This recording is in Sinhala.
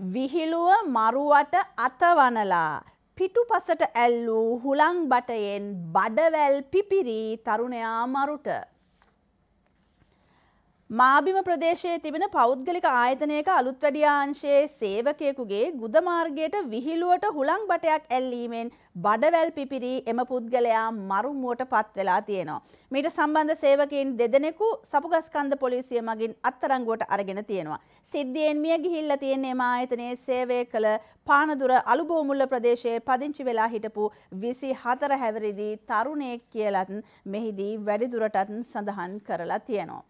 විහිළුව මරුවට අතවනලා පිටුපසට ඇල්ලූ හුලං බටයෙන් බඩවැල් පිපිරී තරුණයා මරුට මාබිම ප්‍රදේශයේ තිබෙන පෞද්ගලික ආයතනයක අලුත්වැඩියාංශයේ සේවකයෙකුගේ ගුදමාර්ගයට විහිළුවට හුළං බටයක් ඇල්ලීමෙන් බඩවැල් පිපිරී එම පුද්ගලයා මරුමුවට පත් වෙලා තියෙනවා. මීට සම්බන්ධ සේවකයින් දෙදෙනෙකු සපුගස්කන්ධ පොලිසිය මගින් අත්තරංගුවට අරගෙන තියෙනවා. සිද්ධියෙන් මිය ගිහිල්ලා තියෙන එම ආයතනයේ සේවය කළ පානදුර අලුබෝමුල්ල ප්‍රදේශයේ පදිංචි වෙලා හිටපු 24 හැවිරිදි තරුණයෙක් කියලත් මෙහිදී වැඩිදුරටත් සඳහන් කරලා තියෙනවා.